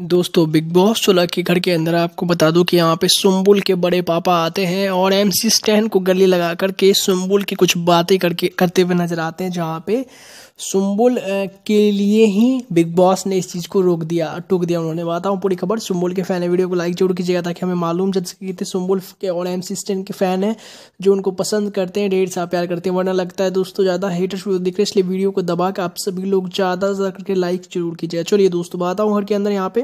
दोस्तों big boss सोलह के घर के अंदर आपको बता दूं कि यहाँ पे सुम्बुल के बड़े पापा आते हैं और एम सी स्टैन को गले लगा करके सुम्बुल की कुछ बातें करके करते हुए नजर आते हैं जहाँ पे सुम्बुल के लिए ही बिग बॉस ने इस चीज़ को रोक दिया टोक दिया उन्होंने बताऊँ पूरी खबर सुम्बुल के फैन है वीडियो को लाइक जरूर कीजिएगा ताकि हमें मालूम चल सके सुम्बुल के और एम सी स्टैन के फ़ैन हैं जो उनको पसंद करते हैं ढेर सा प्यार करते हैं वरना लगता है दोस्तों ज़्यादा हेटर शुरू दिख रहे इसलिए वीडियो को दबा के आप सभी लोग ज़्यादा से ज़्यादा करके लाइक जरूर कीजिएगा चलिए दोस्तों बताऊँ घर के अंदर यहाँ पे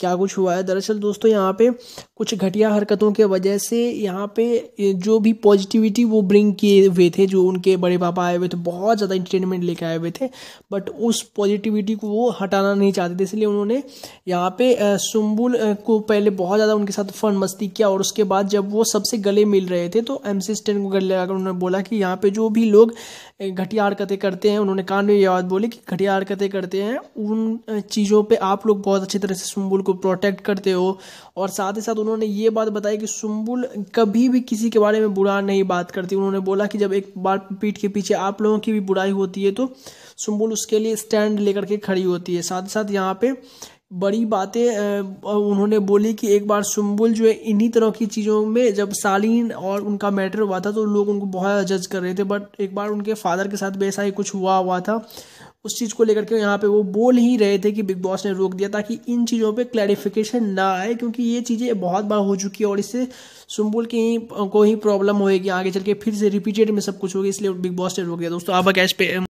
क्या कुछ हुआ है दरअसल दोस्तों यहाँ पे कुछ घटिया हरकतों के वजह से यहाँ पे जो भी पॉजिटिविटी वो ब्रिंग किए हुए थे जो उनके बड़े पापा आए हुए थे बहुत ज़्यादा इंटरटेनमेंट लेके आए हुए थे बट उस पॉजिटिविटी को वो हटाना नहीं चाहते थे इसलिए उन्होंने यहाँ पे सुम्बुल को पहले बहुत ज़्यादा उनके साथ फन मस्ती किया और उसके बाद जब वो सबसे गले मिल रहे थे तो एम सी को गले लगाकर उन्होंने बोला कि यहाँ पर जो भी लोग घटिया हरकतें करते हैं उन्होंने कान में ये बात बोली कि घटिया हरकतें करते हैं उन चीज़ों पर आप लोग बहुत अच्छी तरह से सुम्बुल को प्रोटेक्ट करते हो और साथ ही साथ उन्होंने ये बात बताई कि सुम्बुल कभी भी किसी के बारे में बुरा नहीं बात करती उन्होंने बोला कि जब एक बार पीठ के पीछे आप लोगों की भी बुराई होती है तो सुम्बुल उसके लिए स्टैंड लेकर के खड़ी होती है साथ ही साथ यहाँ पे बड़ी बातें उन्होंने बोली कि एक बार सुम्बुल जो है इन्हीं तरह की चीज़ों में जब सालीन और उनका मैटर हुआ था तो लोग उनको बहुत जज कर रहे थे बट एक बार उनके फादर के साथ भी ऐसा ही कुछ हुआ हुआ था उस चीज़ को लेकर के यहाँ पे वो बोल ही रहे थे कि बिग बॉस ने रोक दिया ताकि इन चीज़ों पे क्लैरिफिकेशन ना आए क्योंकि ये चीज़ें बहुत बार हो चुकी है और इससे सुम्बुल की को ही प्रॉब्लम होएगी आगे चल के फिर से रिपीटेड में सब कुछ होगी इसलिए बिग बॉस ने रोक दिया दोस्तों आपका कैश पे